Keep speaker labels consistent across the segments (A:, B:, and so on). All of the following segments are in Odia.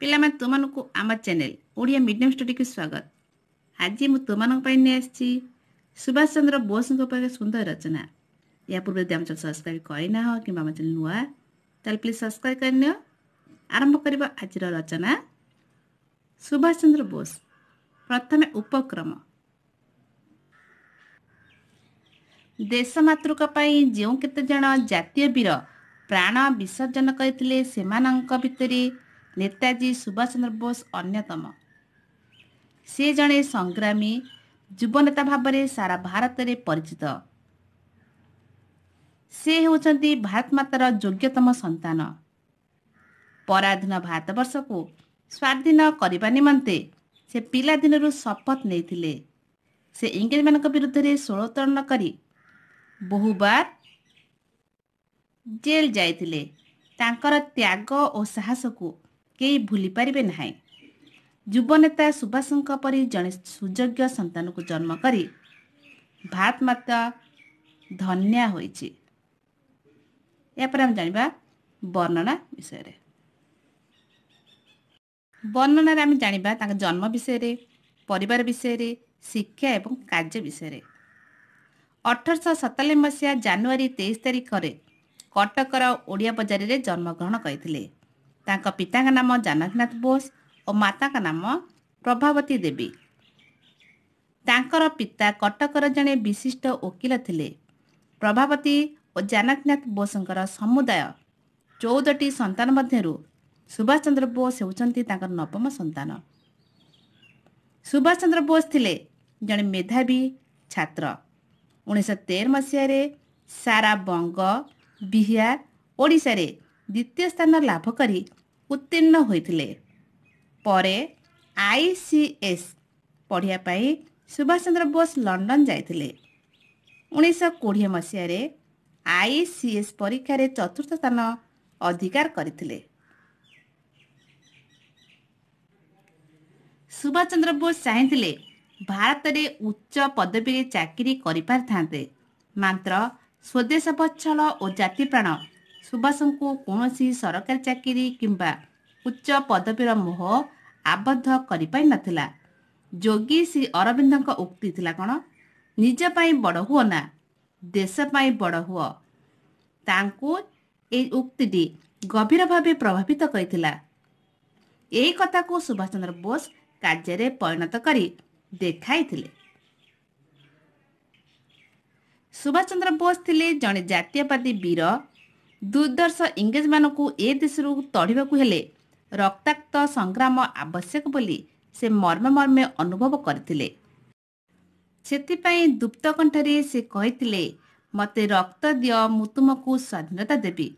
A: पिला तुमक आम चेल ओडिया मीडियम स्टडी को स्वागत आज मुझे सुभाष चंद्र बोस सुंदर रचना यहाँ पूर्व जब आम चल सब्सक्राइब करना हो कि आम चैनल नुआ चल प्लीज सब्सक्राइब कर आरंभ कर आज रचना सुभाष चंद्र बोस प्रथम उपक्रम देश मतृका जो कत जन प्राण विसर्जन करते ନେତାଜୀ ସୁଭାଷ ଚନ୍ଦ୍ର ବୋଷ ଅନ୍ୟତମ ସେ ଜଣେ ସଂଗ୍ରାମୀ ଯୁବନେତା ଭାବରେ ସାରା ଭାରତରେ ପରିଚିତ ସେ ହେଉଛନ୍ତି ଭାରତମାତାର ଯୋଗ୍ୟତମ ସନ୍ତାନ ପରାଧୀନ ଭାରତବର୍ଷକୁ ସ୍ୱାଧୀନ କରିବା ନିମନ୍ତେ ସେ ପିଲାଦିନରୁ ଶପଥ ନେଇଥିଲେ ସେ ଇଂରେଜମାନଙ୍କ ବିରୁଦ୍ଧରେ ଷୋଳତରଣ କରି ବହୁବାର ଜେଲ୍ ଯାଇଥିଲେ ତାଙ୍କର ତ୍ୟାଗ ଓ ସାହସକୁ କେହି ଭୁଲି ପାରିବେ ନାହିଁ ଯୁବନେତା ସୁବାସଙ୍କ ପରି ଜଣେ ସୁଯୋଗ୍ୟ ସନ୍ତାନକୁ ଜନ୍ମ କରି ଭାତ ମାତ୍ର ଧନ୍ୟା ହୋଇଛି ଏହାପରେ ଆମେ ଜାଣିବା ବର୍ଣ୍ଣନା ବିଷୟରେ ବର୍ଣ୍ଣନାରେ ଆମେ ଜାଣିବା ତାଙ୍କ ଜନ୍ମ ବିଷୟରେ ପରିବାର ବିଷୟରେ ଶିକ୍ଷା ଏବଂ କାର୍ଯ୍ୟ ବିଷୟରେ ଅଠରଶହ ସତାନବେ ମସିହା ଜାନୁଆରୀ ତେଇଶ ତାରିଖରେ କଟକର ଓଡ଼ିଆ ବଜାରରେ ଜନ୍ମଗ୍ରହଣ କରିଥିଲେ ତାଙ୍କ ପିତାଙ୍କ ନାମ ଜାନକୀନାଥ ବୋଷ ଓ ମାତାଙ୍କ ନାମ ପ୍ରଭାବତୀ ଦେବୀ ତାଙ୍କର ପିତା କଟକର ଜଣେ ବିଶିଷ୍ଟ ଓକିଲ ଥିଲେ ପ୍ରଭାବତୀ ଓ ଜାନକୀନାଥ ବୋଷଙ୍କର ସମୁଦାୟ ଚଉଦଟି ସନ୍ତାନ ମଧ୍ୟରୁ ସୁଭାଷ ଚନ୍ଦ୍ର ବୋଷ ହେଉଛନ୍ତି ତାଙ୍କର ନବମ ସନ୍ତାନ ସୁଭାଷ ଚନ୍ଦ୍ର ବୋଷ ଥିଲେ ଜଣେ ମେଧାବୀ ଛାତ୍ର ଉଣେଇଶହ ତେର ମସିହାରେ ସାରା ବଙ୍ଗ ବିହାର ଓଡ଼ିଶାରେ ଦ୍ୱିତୀୟ ସ୍ଥାନ ଲାଭ କରି ଉତ୍ତୀର୍ଣ୍ଣ ହୋଇଥିଲେ ପରେ ଆଇ ସି ଏସ୍ ପଢ଼ିବା ପାଇଁ ସୁଭାଷ ଚନ୍ଦ୍ର ବୋଷ ଲଣ୍ଡନ ଯାଇଥିଲେ ଉଣେଇଶହ କୋଡ଼ିଏ ମସିହାରେ ଆଇ ସି ଏସ୍ ପରୀକ୍ଷାରେ ଚତୁର୍ଥ ସ୍ଥାନ ଅଧିକାର କରିଥିଲେ ସୁଭାଷ ଚନ୍ଦ୍ର ବୋଷ ଚାହିଁଥିଲେ ଭାରତରେ ଉଚ୍ଚ ପଦବୀରେ ଚାକିରି କରିପାରିଥାନ୍ତେ ମାତ୍ର ସ୍ୱଦେଶ ପଚ୍ଛଳ ଓ ଜାତିପ୍ରାଣ ସୁବାସଙ୍କୁ କୌଣସି ସରକାରୀ ଚାକିରି କିମ୍ବା ଉଚ୍ଚ ପଦବୀର ମୋହ ଆବଦ୍ଧ କରିପାରିନଥିଲା ଯୋଗୀ ଶ୍ରୀ ଅରବିନ୍ଦଙ୍କ ଉକ୍ତି ଥିଲା କ'ଣ ନିଜ ପାଇଁ ବଡ଼ ହୁଅ ନା ଦେଶ ପାଇଁ ବଡ଼ ହୁଅ ତାଙ୍କୁ ଏହି ଉକ୍ତିଟି ଗଭୀର ଭାବେ ପ୍ରଭାବିତ କରିଥିଲା ଏହି କଥାକୁ ସୁଭାଷ ଚନ୍ଦ୍ର ବୋଷ କାର୍ଯ୍ୟରେ ପରିଣତ କରି ଦେଖାଇଥିଲେ ସୁଭାଷ ଚନ୍ଦ୍ର ବୋଷ ଥିଲେ ଜଣେ ଜାତୀୟବାଦୀ ବୀର ଦୁର୍ଦ୍ଦର୍ଶ ଇଂରେଜମାନଙ୍କୁ ଏ ଦେଶରୁ ତଢ଼ିବାକୁ ହେଲେ ରକ୍ତାକ୍ତ ସଂଗ୍ରାମ ଆବଶ୍ୟକ ବୋଲି ସେ ମର୍ମେ ମର୍ମେ ଅନୁଭବ କରିଥିଲେ ସେଥିପାଇଁ ଦୁପ୍ତକଣ୍ଠରେ ସେ କହିଥିଲେ ମୋତେ ରକ୍ତ ଦିଅ ମୁଁ ତୁମକୁ ସ୍ୱାଧୀନତା ଦେବି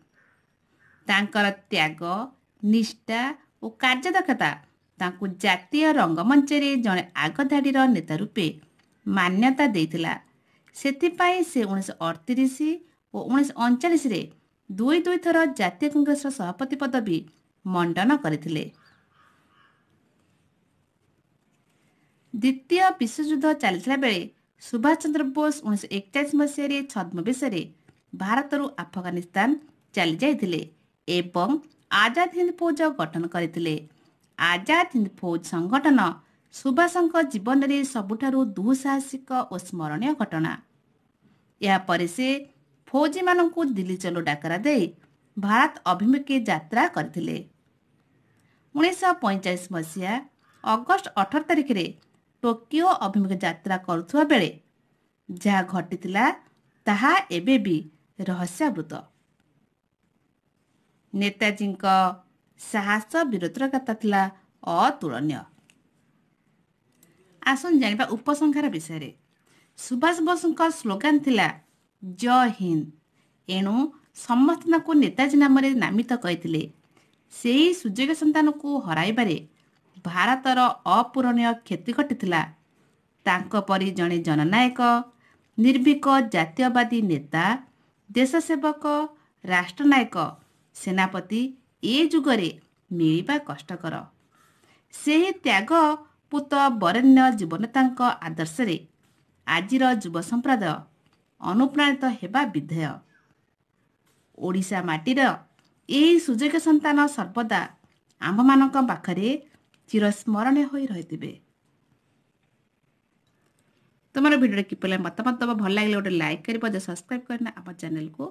A: ତାଙ୍କର ତ୍ୟାଗ ନିଷ୍ଠା ଓ କାର୍ଯ୍ୟଦକ୍ଷତା ତାଙ୍କୁ ଜାତୀୟ ରଙ୍ଗମଞ୍ଚରେ ଜଣେ ଆଗଧାଡ଼ିର ନେତା ରୂପେ ମାନ୍ୟତା ଦେଇଥିଲା ସେଥିପାଇଁ ସେ ଉଣେଇଶହ ଅଠତିରିଶ ଓ ଉଣେଇଶହ ଅଣଚାଳିଶରେ ଦୁଇ ଦୁଇ ଥର ଜାତୀୟ କଂଗ୍ରେସର ସଭାପତି ପଦବୀ ମଣ୍ଡନ କରିଥିଲେ ଦ୍ୱିତୀୟ ବିଶ୍ୱଯୁଦ୍ଧ ଚାଲିଥିଲା ବେଳେ ସୁଭାଷ ଚନ୍ଦ୍ର ବୋଷ ଉଣେଇଶହ ଏକଚାଳିଶ ମସିହାରେ ଛଦ୍ମବେଶରେ ଭାରତରୁ ଆଫଗାନିସ୍ତାନ ଚାଲିଯାଇଥିଲେ ଏବଂ ଆଜାଦ ହିନ୍ଦ ଫୌଜ ଗଠନ କରିଥିଲେ ଆଜାଦ ହିନ୍ଦ ଫୌଜ ସଂଗଠନ ସୁଭାଷଙ୍କ ଜୀବନରେ ସବୁଠାରୁ ଦୁଃସାହସିକ ଓ ସ୍ମରଣୀୟ ଘଟଣା ଏହାପରେ ସେ ଫୌଜିମାନଙ୍କୁ ଦିଲ୍ଲୀ ଚଲୋ ଡାକରା ଦେଇ ଭାରତ ଅଭିମୁଖେ ଯାତ୍ରା କରିଥିଲେ ଉଣେଇଶହ ପଇଁଚାଳିଶ ମସିହା ଅଗଷ୍ଟ ଅଠର ତାରିଖରେ ଟୋକିଓ ଅଭିମୁଖେ ଯାତ୍ରା କରୁଥିବା ବେଳେ ଯାହା ଘଟିଥିଲା ତାହା ଏବେ ବି ରହସ୍ୟାବୃତ ନେତାଜୀଙ୍କ ସାହସ ବିରୋଧର ଗାଥା ଥିଲା ଅତୁଳନୀୟ ଆସନ୍ତୁ ଜାଣିବା ଉପସଂହାର ବିଷୟରେ ସୁଭାଷ ବୋଷଙ୍କ ସ୍ଲୋଗାନ ଥିଲା ଜୟ ହିନ୍ଦ ଏଣୁ ସମସ୍ତେ ତାଙ୍କୁ ନେତାଜୀ ନାମରେ ନାମିତ କରିଥିଲେ ସେହି ସୁଯୋଗ ସନ୍ତାନକୁ ହରାଇବାରେ ଭାରତର ଅପୂରଣୀୟ କ୍ଷତି ଘଟିଥିଲା ତାଙ୍କ ପରି ଜଣେ ଜନନାୟକ ନିର୍ଭୀକ ଜାତୀୟବାଦୀ ନେତା ଦେଶ ସେବକ ରାଷ୍ଟ୍ରନାୟକ ସେନାପତି ଏ ଯୁଗରେ ମିଳିବା କଷ୍ଟକର ସେହି ତ୍ୟାଗ ପୁତ ବରେଣ୍ୟ ଜୀବନତାଙ୍କ ଆଦର୍ଶରେ ଆଜିର ଯୁବ ସମ୍ପ୍ରଦାୟ ଅନୁପ୍ରାଣିତ ହେବା ବିଧେୟ ଓଡ଼ିଶା ମାଟିର ଏହି ସୁଯୋଗ ସନ୍ତାନ ସର୍ବଦା ଆମ୍ଭମାନଙ୍କ ପାଖରେ ଚିରସ୍ମରଣୀୟ ହୋଇ ରହିଥିବେ ତୁମର ଭିଡ଼ିଓଟି କିପରି ମତାମତ ଦେବ ଭଲ ଲାଗିଲେ ଗୋଟେ ଲାଇକ୍ କରିବ ଯେ ସବସ୍କ୍ରାଇବ୍ କରିନେ ଆମ ଚ୍ୟାନେଲ୍କୁ